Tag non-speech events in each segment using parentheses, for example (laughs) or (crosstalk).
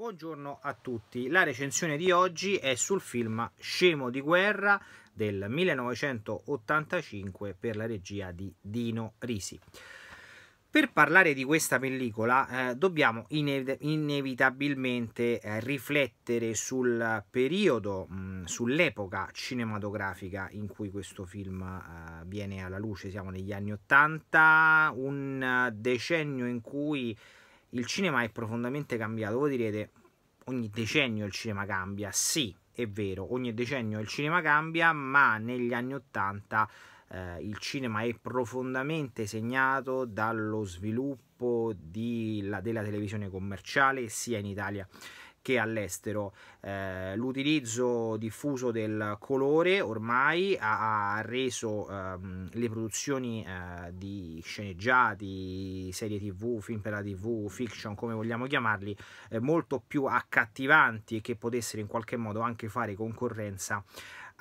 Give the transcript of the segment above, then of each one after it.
Buongiorno a tutti, la recensione di oggi è sul film Scemo di guerra del 1985 per la regia di Dino Risi. Per parlare di questa pellicola eh, dobbiamo ine inevitabilmente eh, riflettere sul periodo, mm, sull'epoca cinematografica in cui questo film eh, viene alla luce, siamo negli anni 80, un decennio in cui il cinema è profondamente cambiato. Voi direte, ogni decennio il cinema cambia. Sì, è vero, ogni decennio il cinema cambia, ma negli anni Ottanta eh, il cinema è profondamente segnato dallo sviluppo la, della televisione commerciale sia in Italia che all'estero. Eh, l'utilizzo diffuso del colore ormai ha, ha reso ehm, le produzioni eh, di sceneggiati, serie tv, film per la tv, fiction, come vogliamo chiamarli, eh, molto più accattivanti e che potessero in qualche modo anche fare concorrenza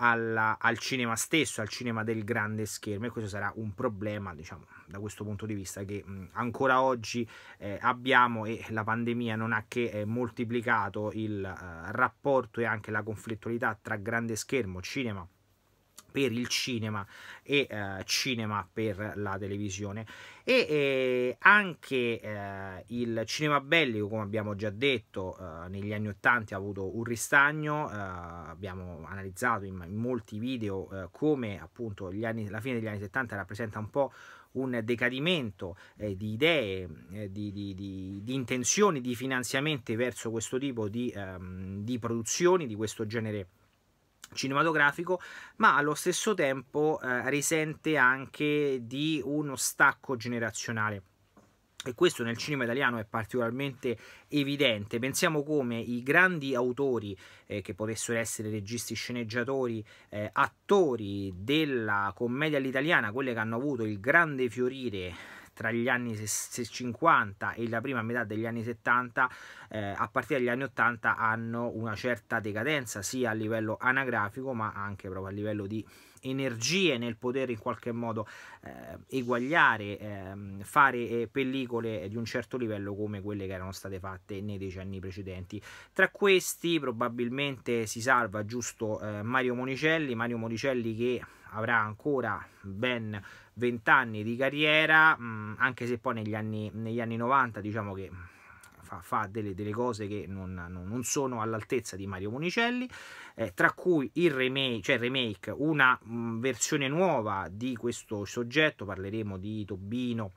alla, al cinema stesso, al cinema del grande schermo e questo sarà un problema diciamo da questo punto di vista che mh, mm, ancora oggi eh, abbiamo e la pandemia non ha che eh, moltiplicato il eh, rapporto e anche la conflittualità tra grande schermo, cinema per il cinema e eh, cinema per la televisione e eh, anche eh, il cinema bellico come abbiamo già detto eh, negli anni 80 ha avuto un ristagno eh, abbiamo analizzato in, in molti video eh, come appunto anni, la fine degli anni 70 rappresenta un po' un decadimento eh, di idee, eh, di, di, di, di, intenzioni, di finanziamenti verso questo tipo ehm, di, produzioni, di questo genere cinematografico ma allo stesso tempo eh, risente anche di uno stacco generazionale e questo nel cinema italiano è particolarmente evidente. Pensiamo come i grandi autori, eh, che potessero essere registi, sceneggiatori, eh, attori della commedia all'italiana, quelle che hanno avuto il grande fiorire tra gli anni 50 e la prima metà degli anni 70, eh, a partire dagli anni 80 hanno una certa decadenza sia a livello anagrafico ma anche proprio a livello di energie nel poter in qualche modo eh, eguagliare, ehm, eh, fare pellicole di un certo livello come quelle che erano state fatte nei decenni precedenti. Tra questi probabilmente si salva giusto eh, Mario Monicelli, Mario Monicelli che avrà ancora ben 20 anni di carriera, mh, mm, anche se poi negli anni, negli anni 90 diciamo che fa, fa delle, delle, cose che non, non sono all'altezza di Mario Monicelli, eh, tra cui il remake, cioè remake una mh, mm, versione nuova di questo soggetto, parleremo di Tobino,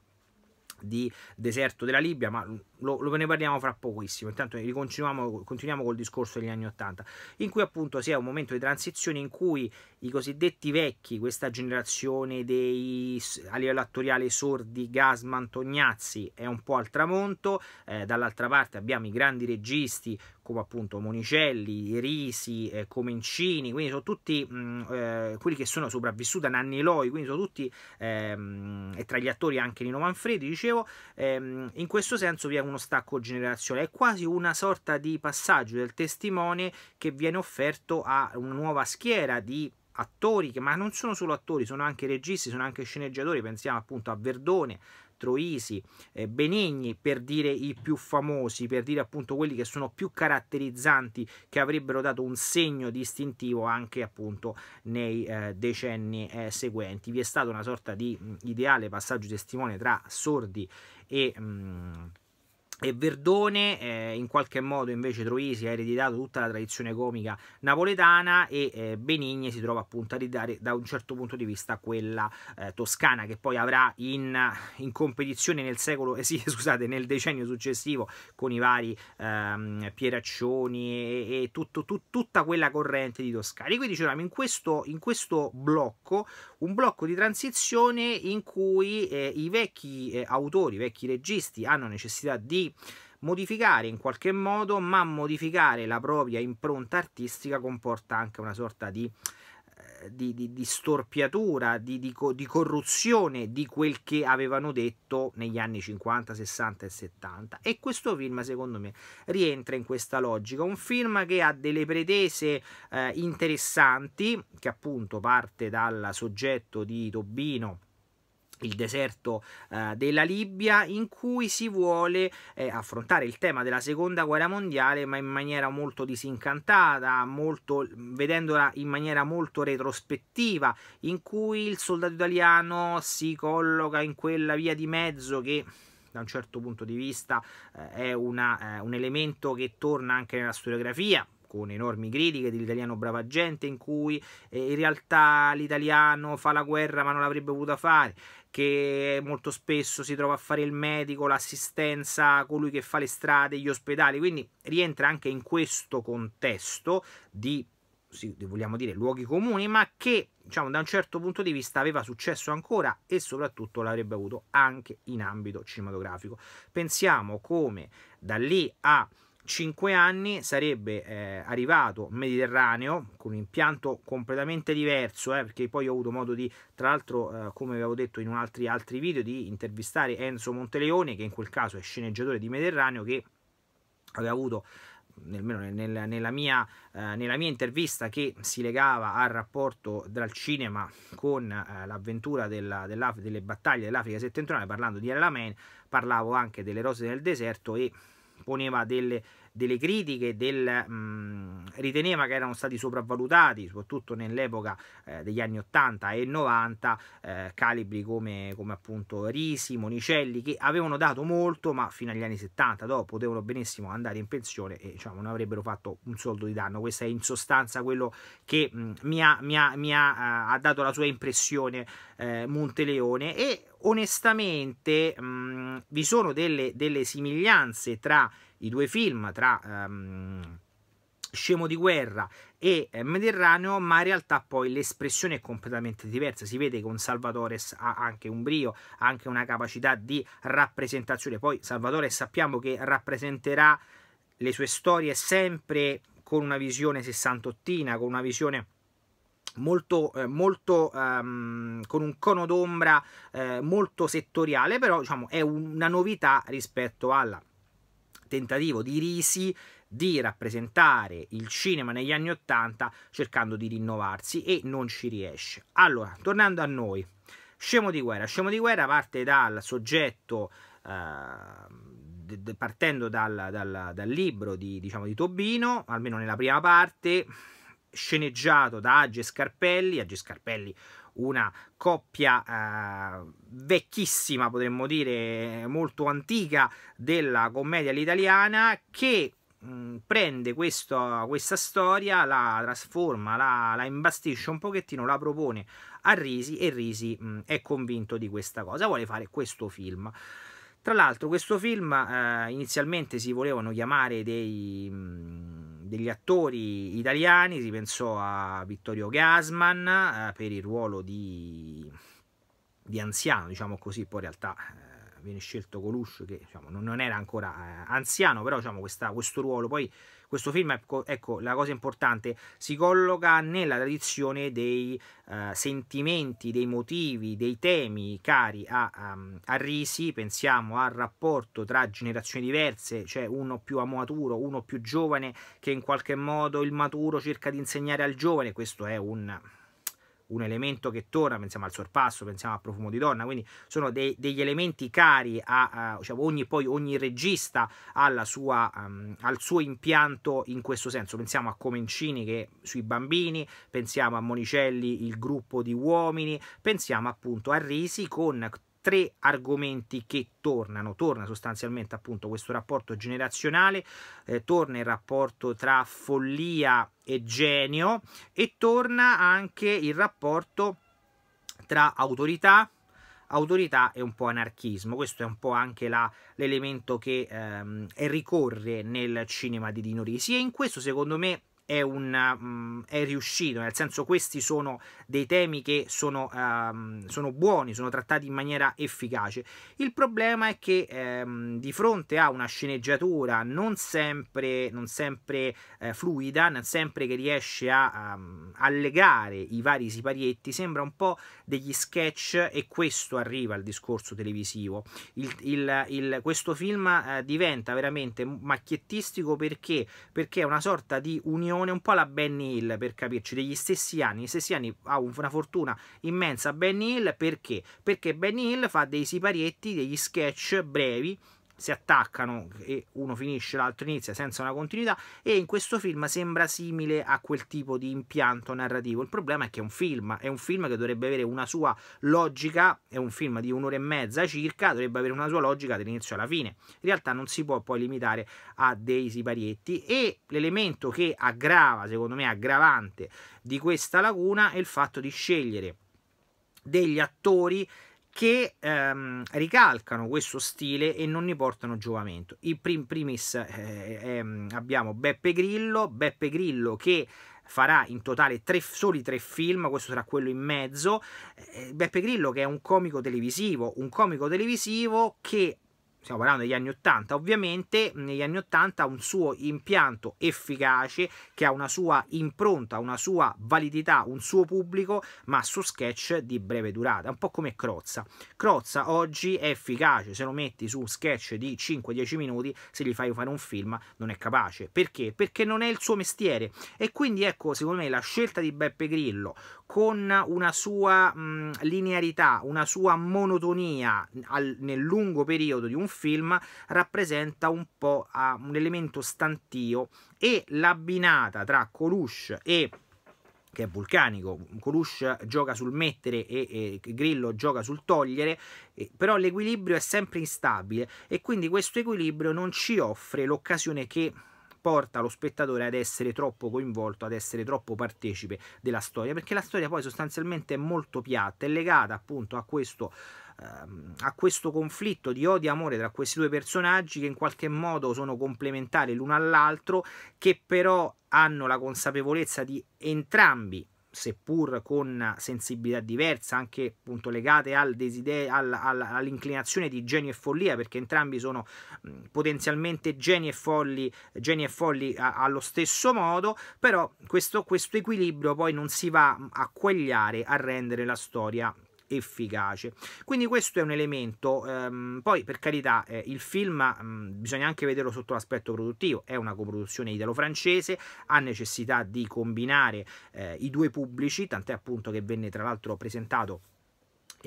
di Deserto della Libia, ma mm, lo, lo ne parliamo fra pochissimo, intanto continuiamo, continuiamo col discorso degli anni 80, in cui appunto si è un momento di transizione in cui i cosiddetti vecchi, questa generazione dei a livello attoriale sordi, Gasman, Tognazzi, è un po' al tramonto, eh, dall'altra parte abbiamo i grandi registi come appunto Monicelli, Risi, eh, Comencini, quindi sono tutti mh, mm, eh, quelli che sono sopravvissuti a Nanni Loi, quindi sono tutti, ehm, e tra gli attori anche Nino Manfredi, dicevo, ehm, in questo senso vi è un uno stacco generazionale, è quasi una sorta di passaggio del testimone che viene offerto a una nuova schiera di attori, che, ma non sono solo attori, sono anche registi, sono anche sceneggiatori, pensiamo appunto a Verdone, Troisi, eh, Benigni, per dire i più famosi, per dire appunto quelli che sono più caratterizzanti, che avrebbero dato un segno distintivo anche appunto nei eh, decenni eh, seguenti. Vi è stato una sorta di ideale passaggio testimone tra sordi e... Mh, e Verdone, eh, in qualche modo invece Troisi ha ereditato tutta la tradizione comica napoletana e eh, Benigne si trova appunto a ridare da un certo punto di vista quella eh, toscana che poi avrà in, in competizione nel, secolo, eh, sì, (laughs) scusate, nel decennio successivo con i vari ehm, Pieraccioni e, e tutto, tut, tutta quella corrente di Toscani. Quindi ci diciamo, in questo, in questo blocco, un blocco di transizione in cui eh, i vecchi eh, autori, i vecchi registi hanno necessità di modificare in qualche modo, ma modificare la propria impronta artistica comporta anche una sorta di, eh, di, di, di storpiatura, di, corruzione di quel che avevano detto negli anni 50, 60 e 70. E questo film, secondo me, rientra in questa logica. Un film che ha delle pretese eh, interessanti, che appunto parte dal soggetto di Tobino il deserto eh, della Libia in cui si vuole eh, affrontare il tema della seconda guerra mondiale ma in maniera molto disincantata, molto, vedendola in maniera molto retrospettiva, in cui il soldato italiano si colloca in quella via di mezzo che da un certo punto di vista eh, è una, eh, un elemento che torna anche nella storiografia, con enormi critiche dell'italiano brava gente in cui eh, in realtà l'italiano fa la guerra ma non l'avrebbe potuta fare che molto spesso si trova a fare il medico, l'assistenza, colui che fa le strade, gli ospedali, quindi rientra anche in questo contesto di sì, vogliamo dire luoghi comuni, ma che diciamo, da un certo punto di vista aveva successo ancora e soprattutto l'avrebbe avuto anche in ambito cinematografico. Pensiamo come da lì a 5 anni sarebbe eh, arrivato Mediterraneo con un impianto completamente diverso eh, perché poi ho avuto modo di tra l'altro eh, come avevo detto in altri, altri video di intervistare Enzo Monteleone che in quel caso è sceneggiatore di Mediterraneo che aveva avuto nel, nel, nella, mia, eh, nella, mia, intervista che si legava al rapporto dal cinema con eh, l'avventura delle battaglie dell'Africa settentrionale, parlando di Ella Man, parlavo anche delle rose del deserto e poneva delle delle critiche, del, mh, riteneva che erano stati sopravvalutati, soprattutto nell'epoca eh, degli anni 80 e 90, eh, calibri come, come, appunto Risi, Monicelli, che avevano dato molto, ma fino agli anni 70 dopo potevano benissimo andare in pensione e diciamo, non avrebbero fatto un soldo di danno. Questo è in sostanza quello che mh, mi, ha, mi, ha, mi ha, eh, ha, dato la sua impressione eh, Monteleone e onestamente mh, vi sono delle, delle, simiglianze tra i due film tra um, Scemo di guerra e eh, Mediterraneo, ma in realtà poi l'espressione è completamente diversa. Si vede che un Salvatore ha anche un brio, ha anche una capacità di rappresentazione. Poi Salvatore sappiamo che rappresenterà le sue storie sempre con una visione sessantottina, con una visione molto, eh, molto ehm, con un cono d'ombra eh, molto settoriale, però diciamo è una novità rispetto alla tentativo di Risi di rappresentare il cinema negli anni Ottanta cercando di rinnovarsi e non ci riesce. Allora, tornando a noi, Scemo di guerra. Scemo di guerra parte dal soggetto eh, partendo dal, dal, dal libro di, diciamo, di, Tobino, almeno nella prima parte, sceneggiato da Age Scarpelli, Age Scarpelli una coppia eh, vecchissima, potremmo dire molto antica, della commedia all'italiana che mh, mm, prende questo, questa storia, la trasforma, la, la, imbastisce un pochettino, la propone a Risi e Risi mh, mm, è convinto di questa cosa, vuole fare questo film. Tra l'altro questo film eh, inizialmente si volevano chiamare dei... Mh, mm, degli attori italiani, si pensò a Vittorio Gasman eh, per il ruolo di, di, anziano, diciamo così, poi in realtà eh, viene scelto Coluche che diciamo, non, non, era ancora eh, anziano, però diciamo, questa, questo ruolo poi questo film, ecco, la cosa importante, si colloca nella tradizione dei eh, sentimenti, dei motivi, dei temi cari a, a, ehm, a, Risi, pensiamo al rapporto tra generazioni diverse, cioè uno più amaturo, uno più giovane, che in qualche modo il maturo cerca di insegnare al giovane, questo è un un elemento che torna, pensiamo al sorpasso, pensiamo al profumo di donna, quindi sono dei, degli elementi cari a, a diciamo, ogni, poi ogni regista alla sua, um, ehm, al suo impianto in questo senso, pensiamo a Comencini che sui bambini, pensiamo a Monicelli il gruppo di uomini, pensiamo appunto a Risi con tre argomenti che tornano, torna sostanzialmente appunto questo rapporto generazionale, eh, torna il rapporto tra follia e genio e torna anche il rapporto tra autorità, autorità e un po' anarchismo. Questo è un po' anche l'elemento che ehm, ricorre nel cinema di Dino Risi e in questo secondo me è, un, mm, è, riuscito, nel senso questi sono dei temi che sono, um, sono, buoni, sono trattati in maniera efficace. Il problema è che um, di fronte a una sceneggiatura non sempre, non sempre uh, fluida, non sempre che riesce a um, allegare i vari siparietti, sembra un po' degli sketch e questo arriva al discorso televisivo. Il, il, il, questo film uh, diventa veramente macchiettistico perché? Perché è una sorta di unione cognome, un po' la Benny Hill per capirci, degli stessi anni. Gli stessi anni ha una fortuna immensa Benny Hill perché? Perché Benny Hill fa dei siparietti, degli sketch brevi si attaccano e uno finisce, l'altro inizia senza una continuità e in questo film sembra simile a quel tipo di impianto narrativo. Il problema è che è un film, è un film che dovrebbe avere una sua logica, è un film di un'ora e mezza circa, dovrebbe avere una sua logica dall'inizio alla fine. In realtà non si può poi limitare a dei siparietti e l'elemento che aggrava, secondo me aggravante di questa laguna è il fatto di scegliere degli attori che ehm, ricalcano questo stile e non ne portano giovamento. In prim primis eh, ehm, abbiamo Beppe Grillo, Beppe Grillo che farà in totale tre, soli tre film, questo sarà quello in mezzo. Eh, Beppe Grillo che è un comico televisivo, un comico televisivo che stiamo parlando degli anni 80 ovviamente, negli anni 80 un suo impianto efficace che ha una sua impronta, una sua validità, un suo pubblico, ma su sketch di breve durata, un po' come Crozza. Crozza oggi è efficace, se lo metti su sketch di 5-10 minuti, se gli fai fare un film non è capace. Perché? Perché non è il suo mestiere. E quindi ecco, secondo me, la scelta di Beppe Grillo con una sua mh, linearità, una sua monotonia al, nel lungo periodo di un film rappresenta un po' un elemento stantio e l'abbinata tra Coluche e che è vulcanico, Coluche gioca sul mettere e, e Grillo gioca sul togliere, eh, però l'equilibrio è sempre instabile e quindi questo equilibrio non ci offre l'occasione che porta lo spettatore ad essere troppo coinvolto, ad essere troppo partecipe della storia, perché la storia poi sostanzialmente è molto piatta, è legata appunto a questo Ehm, a questo conflitto di odio e amore tra questi due personaggi che in qualche modo sono complementari l'uno all'altro, che però hanno la consapevolezza di entrambi seppur con sensibilità diversa, anche appunto legate al desiderio, all'inclinazione di genio e follia, perché entrambi sono potenzialmente geni e folli, geni e folli allo stesso modo, però questo, questo equilibrio poi non si va a quagliare, a rendere la storia efficace. Quindi questo è un elemento, ehm, poi per carità eh, il film mh, mm, bisogna anche vederlo sotto l'aspetto produttivo, è una coproduzione italo-francese, ha necessità di combinare eh, i due pubblici, tant'è appunto che venne tra l'altro presentato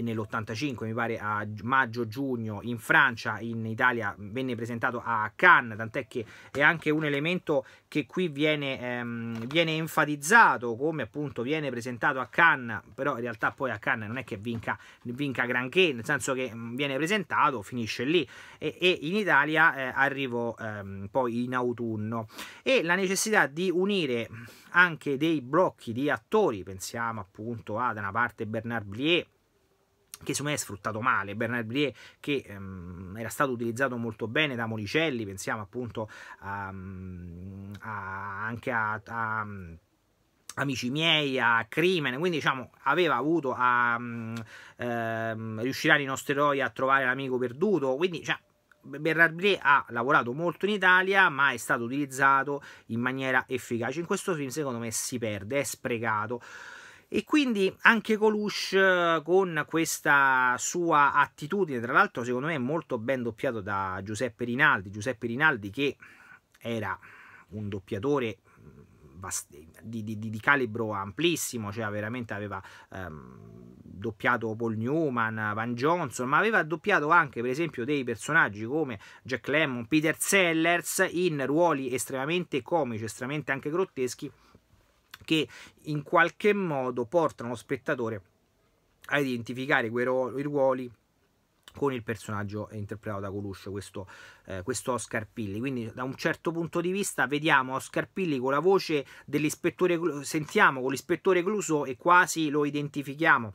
nell'85 mi pare a maggio-giugno in Francia, in Italia venne presentato a Cannes, tant'è che è anche un elemento che qui viene, ehm, viene enfatizzato come appunto viene presentato a Cannes, però in realtà poi a Cannes non è che vinca, vinca granché, nel senso che viene presentato, finisce lì e, e in Italia eh, arrivò ehm, poi in autunno e la necessità di unire anche dei blocchi di attori, pensiamo appunto ad una parte Bernard Blier, che secondo me è sfruttato male, Bernard Brie che ehm, era stato utilizzato molto bene da Molicelli, pensiamo appunto a, mm, a, anche a, a mm, Amici miei, a Crimen, quindi diciamo aveva avuto a mm, ehm, riuscirà i nostri eroi a trovare l'amico perduto, quindi cioè, Bernard Brie ha lavorato molto in Italia, ma è stato utilizzato in maniera efficace. In questo film, secondo me, si perde, è sprecato. E quindi anche Coluche eh, con questa sua attitudine, tra l'altro secondo me molto ben doppiato da Giuseppe Rinaldi, Giuseppe Rinaldi che era un doppiatore mm, di, di, di, calibro amplissimo, cioè veramente aveva ehm, doppiato Paul Newman, Van Johnson, ma aveva doppiato anche per esempio dei personaggi come Jack Lemmon, Peter Sellers in ruoli estremamente comici, estremamente anche grotteschi che in qualche modo portano lo spettatore a identificare quei ruoli, i ruoli con il personaggio interpretato da Coluccio, questo, eh, questo, Oscar Pilli. Quindi, da un certo punto di vista, vediamo Oscar Pilli con la voce dell'ispettore, sentiamo con l'ispettore Cluso e quasi lo identifichiamo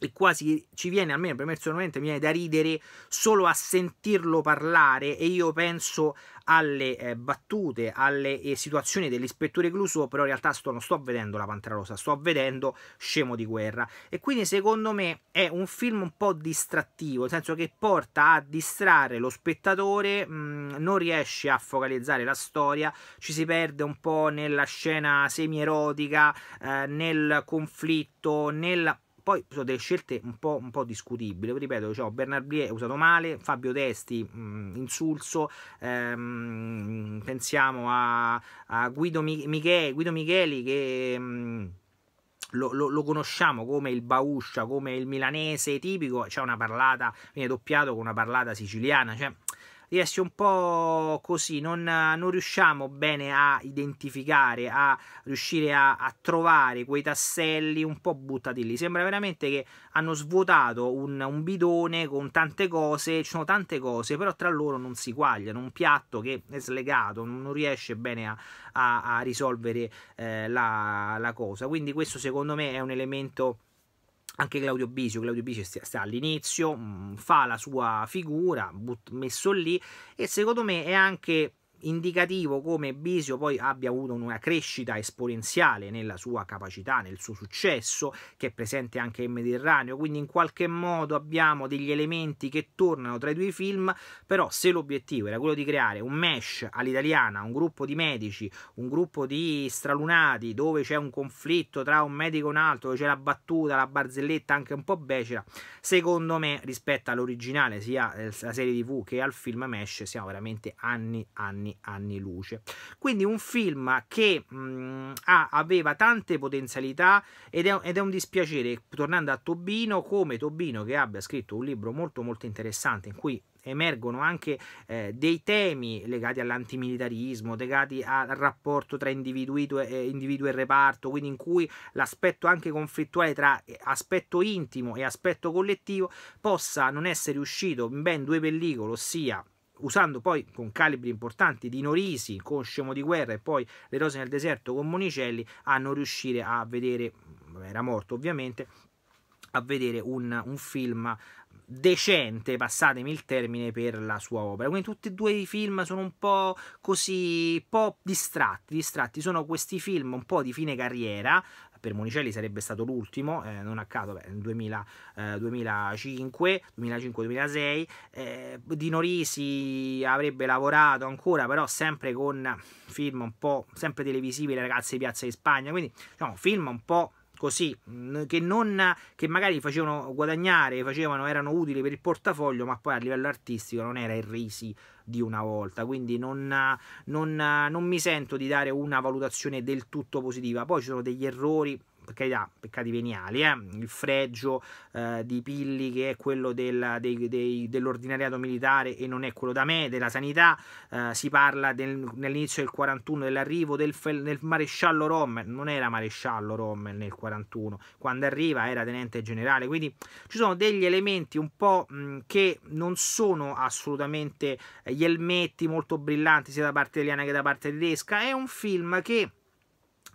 e quasi ci viene, almeno per me personalmente, mi viene da ridere solo a sentirlo parlare e io penso alle eh, battute, alle eh, situazioni dell'ispettore Clouseau però in realtà sto, non sto vedendo la Pantera Rosa, sto vedendo Scemo di Guerra e quindi secondo me è un film un po' distrattivo, nel senso che porta a distrarre lo spettatore, mh, mm, non riesce a focalizzare la storia, ci si perde un po' nella scena semi-erotica, eh, nel conflitto, nel poi sono delle scelte un po', un po discutibili. ripeto, cioè, Bernard Blier è usato male, Fabio Testi mh, mm, insulso, ehm, pensiamo a, a Guido, Mi- Miche- Guido, Micheli che... Mh, mm, lo, lo, lo, conosciamo come il Bauscia, come il milanese tipico, c'è una parlata, viene doppiato con una parlata siciliana, cioè riesce un po' così, non, non riusciamo bene a identificare, a riuscire a, a, trovare quei tasselli un po' buttati lì. Sembra veramente che hanno svuotato un, un bidone con tante cose, ci sono tante cose, però tra loro non si quagliano, un piatto che è slegato, non riesce bene a, a, a risolvere eh, la, la cosa. Quindi questo secondo me è un elemento anche Claudio Bisio, Claudio Bisio sta all'inizio, mm, fa la sua figura, messo lì e secondo me è anche indicativo come Bisio poi abbia avuto una crescita esponenziale nella sua capacità, nel suo successo, che è presente anche in Mediterraneo, quindi in qualche modo abbiamo degli elementi che tornano tra i due film, però se l'obiettivo era quello di creare un mesh all'italiana, un gruppo di medici, un gruppo di stralunati, dove c'è un conflitto tra un medico e un altro, dove c'è la battuta, la barzelletta anche un po' becera, secondo me rispetto all'originale, sia alla eh, serie tv che al film mesh, siamo veramente anni anni anni anni luce. Quindi un film che mh, mm, ha, aveva tante potenzialità ed è, ed è, un dispiacere, tornando a Tobino, come Tobino che abbia scritto un libro molto molto interessante in cui emergono anche eh, dei temi legati all'antimilitarismo, legati al rapporto tra individuo e, eh, individuo e reparto, quindi in cui l'aspetto anche conflittuale tra eh, aspetto intimo e aspetto collettivo possa non essere uscito in ben due pellicole, ossia usando poi con calibri importanti di Norisi con Scemo di Guerra e poi Le Rose nel Deserto con Monicelli a non riuscire a vedere, mm, era morto ovviamente, a vedere un, un film decente, passatemi il termine, per la sua opera. Quindi tutti e due i film sono un po' così, un po' distratti, distratti, sono questi film un po' di fine carriera, per Monicelli sarebbe stato l'ultimo, eh, non a caso, beh, nel 2000, eh, 2005, 2006 eh, Di Norisi avrebbe lavorato ancora, però sempre con film un po', sempre televisivi, le ragazze di Piazza di Spagna, quindi diciamo, film un po' così che, non, che magari facevano guadagnare, facevano, erano utili per il portafoglio, ma poi a livello artistico non era il risi di una volta, quindi non, non, non mi sento di dare una valutazione del tutto positiva. Poi ci sono degli errori per carità, peccati veniali, eh? il fregio eh, di Pilli che è quello del, dell'ordinariato militare e non è quello da me, della sanità, eh, si parla del, nell'inizio del 41 dell'arrivo del, del, maresciallo Rommel, non era maresciallo Rommel nel 41, quando arriva era tenente generale, quindi ci sono degli elementi un po' mh, che non sono assolutamente eh, gli elmetti molto brillanti sia da parte italiana che da parte tedesca, è un film che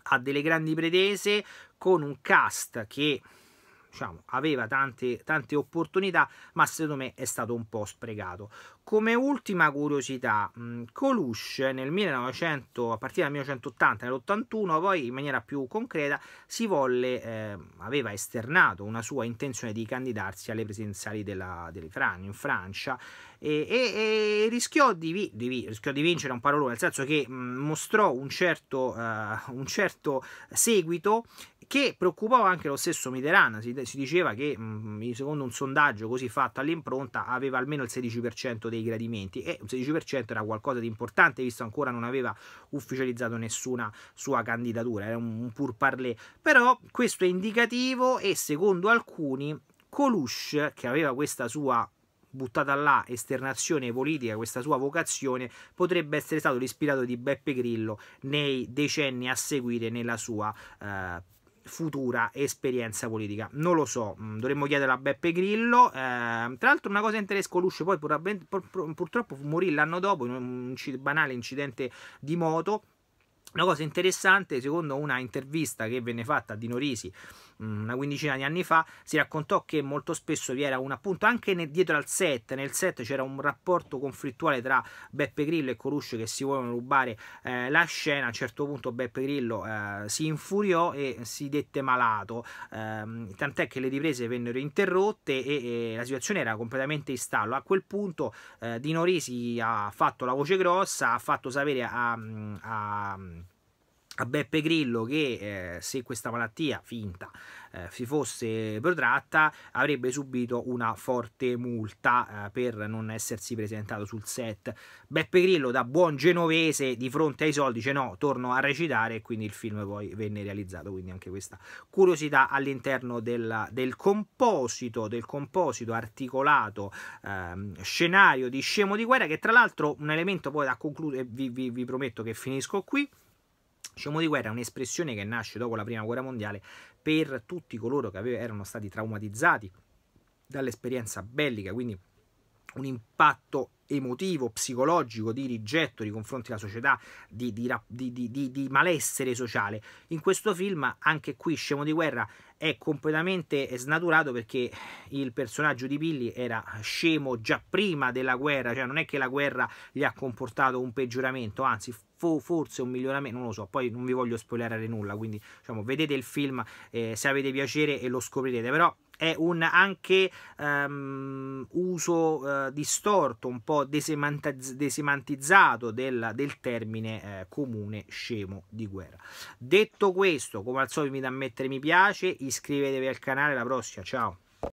ha delle grandi pretese con un cast che diciamo, aveva tante, tante opportunità, ma secondo me è stato un po' sprecato. Come ultima curiosità, mm, Coluche nel 1900, a partire dal 1980, nell'81, poi in maniera più concreta, si volle, eh, aveva esternato una sua intenzione di candidarsi alle presidenziali della, della Fran, in Francia e, e, e rischiò, di vi, di vi, rischiò, di vincere un parolone, nel senso che mm, mostrò un certo, uh, un certo seguito che preoccupò anche lo stesso Mitterrand. Si, si diceva che, mh, mm, secondo un sondaggio così fatto all'impronta, aveva almeno il 16% dei gradimenti e un 16% era qualcosa di importante, visto ancora non aveva ufficializzato nessuna sua candidatura, era un, un pur parlé. Però questo è indicativo e secondo alcuni Coluche, che aveva questa sua buttata là, esternazione politica, questa sua vocazione, potrebbe essere stato l'ispirato di Beppe Grillo nei decenni a seguire nella sua eh, futura esperienza politica. Non lo so, mm, dovremmo chiedere a Beppe Grillo. Eh, tra l'altro, una cosa interessante: Coluccio poi purtroppo morì l'anno dopo in un banale incidente di moto. Una cosa interessante, secondo una intervista che venne fatta a Dino Risi Mm, una quindicina di anni fa, si raccontò che molto spesso vi era un appunto anche nel, dietro al set, nel set c'era un rapporto conflittuale tra Beppe Grillo e Coluccio che si volevano rubare eh, la scena, a un certo punto Beppe Grillo eh, si infuriò e si dette malato, ehm, tant'è che le riprese vennero interrotte e, e, la situazione era completamente in stallo. A quel punto eh, Dino Risi ha fatto la voce grossa, ha fatto sapere a, a a Beppe Grillo che eh, se questa malattia finta eh, si fosse protratta avrebbe subito una forte multa eh, per non essersi presentato sul set. Beppe Grillo da buon genovese di fronte ai soldi dice no, torno a recitare e quindi il film poi venne realizzato, quindi anche questa curiosità all'interno del, del, composito, del composito articolato ehm, scenario di Scemo di guerra che tra l'altro un elemento poi da concludere, vi, vi, vi prometto che finisco qui. Scemo di guerra è un'espressione che nasce dopo la prima guerra mondiale per tutti coloro che erano stati traumatizzati dall'esperienza bellica, quindi un impatto emotivo, psicologico, di rigetto nei confronti della società, di, di, di, di, malessere sociale. In questo film, anche qui, Scemo di guerra è completamente snaturato perché il personaggio di Billy era scemo già prima della guerra, cioè non è che la guerra gli ha comportato un peggioramento, anzi forse un miglioramento, non lo so, poi non vi voglio spoilerare nulla, quindi diciamo, vedete il film eh, se avete piacere e lo scoprirete, però è un anche um, uso uh, distorto, un po' desemantizzato del, del termine eh, comune scemo di guerra. Detto questo, come al solito vi da mettere mi piace, iscrivetevi al canale, alla prossima, ciao!